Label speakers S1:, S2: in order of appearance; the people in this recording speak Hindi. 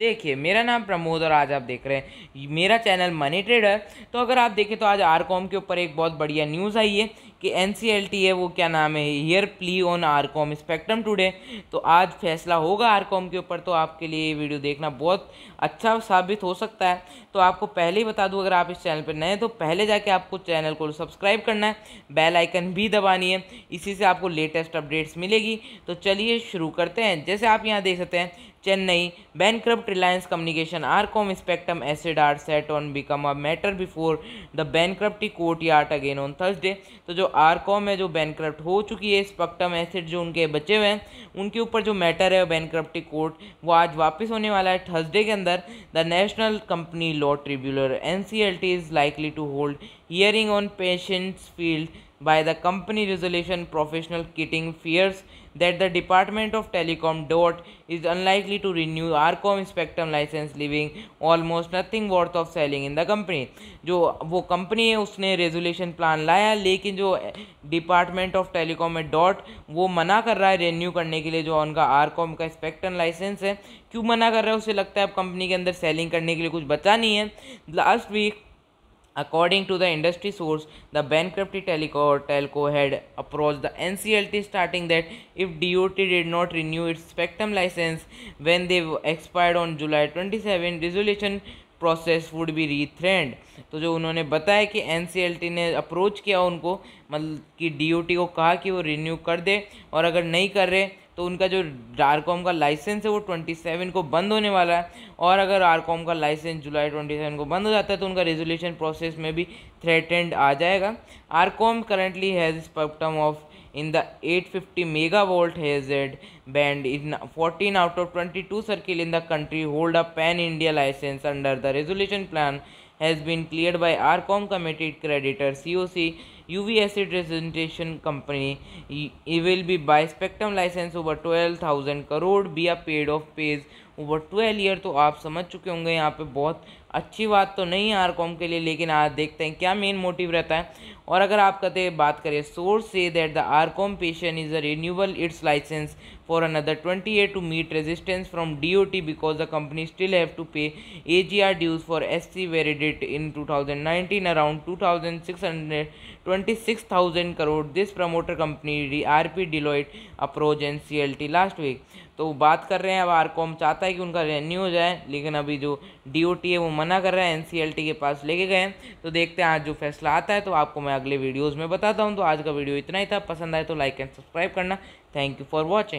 S1: देखिए मेरा नाम प्रमोद और आज आप देख रहे हैं मेरा चैनल मनी ट्रेडर तो अगर आप देखें तो आज आर कॉम के ऊपर एक बहुत बढ़िया न्यूज़ आई है कि एन है वो क्या नाम है hear plea on RCom spectrum today तो आज फैसला होगा आरकॉम के ऊपर तो आपके लिए ये वीडियो देखना बहुत अच्छा साबित हो सकता है तो आपको पहले ही बता दूँ अगर आप इस चैनल पर नए हैं तो पहले जाके आपको चैनल को सब्सक्राइब करना है बेल आइकन भी दबानी है इसी से आपको लेटेस्ट अपडेट्स मिलेगी तो चलिए शुरू करते हैं जैसे आप यहाँ देख सकते हैं Chennai bankrupt Reliance Communication RCom spectrum asset are set on become a matter before the bankruptcy court yet again on Thursday तो जो आरकॉम है जो बैनक्रप्ट हो चुकी है स्पक्टम एसिड जो उनके बचे हुए हैं उनके ऊपर जो मैटर है बैनक्रप्टी कोर्ट वो आज वापस होने वाला है थर्सडे के अंदर the National Company Law Tribunal N is likely to hold hearing on petitions filed by the company resolution professional kitting fears that the Department of Telecom DOT is unlikely to renew Arcom Spectrum license leaving almost nothing worth of selling in the company jo wo company hai usne resolution plan laya lekin jo department of telecom में dot wo mana kar raha hai renew karne ke liye jo unka arcom ka spectrum license hai क्यों mana kar raha hai उसे lagta hai ab company ke andar selling karne ke liye kuch bacha nahi hai last week According to the industry source, the bankruptcy telco, telco had approached the NCLT stating that if DOT did not renew its spectrum license when they expired on July 27, resolution process would be threatened तो जो उन्होंने बताया कि एन ने अप्रोच किया उनको मतलब कि डी को कहा कि वो रिन्यू कर दे और अगर नहीं कर रहे तो उनका जो आरकॉम का लाइसेंस है वो ट्वेंटी सेवन को बंद होने वाला है और अगर आरकॉम का लाइसेंस जुलाई ट्वेंटी सेवन को बंद हो जाता है तो उनका रेजोल्यूशन प्रोसेस में भी थ्रेटेंड आ जाएगा RCom currently has spectrum of in the eight fifty megahertz and band in fourteen out of twenty two circle in the country hold a pan India license under the resolution plan has been clear by RCom committed creditor C O C UV acid representation company. It will be by spectrum license over 12,000 crore be a paid off pays over twelve year तो आप समझ चुके होंगे यहाँ पे बहुत अच्छी बात तो नहीं है आर कॉम के लिए लेकिन आज देखते हैं क्या मेन मोटिव रहता है और अगर आप कहते बात करें सोर्स से that the RCom petition is a renewal its license for another twenty year to meet resistance from D O T because the company still have to pay A G R dues for S C verdict in two thousand nineteen around two thousand six hundred twenty six thousand crore this promoter company D R P Deloitte approves and C L T last week तो बात कर रहे हैं अब आर कॉम चाहता है है कि उनका रेन्यू हो जाए लेकिन अभी जो डी है वो मना कर रहा है एन के पास लेके गए हैं तो देखते हैं आज जो फैसला आता है तो आपको मैं अगले वीडियोज़ में बताता हूँ तो आज का वीडियो इतना ही था पसंद आए तो लाइक एंड सब्सक्राइब करना थैंक यू फॉर वॉचिंग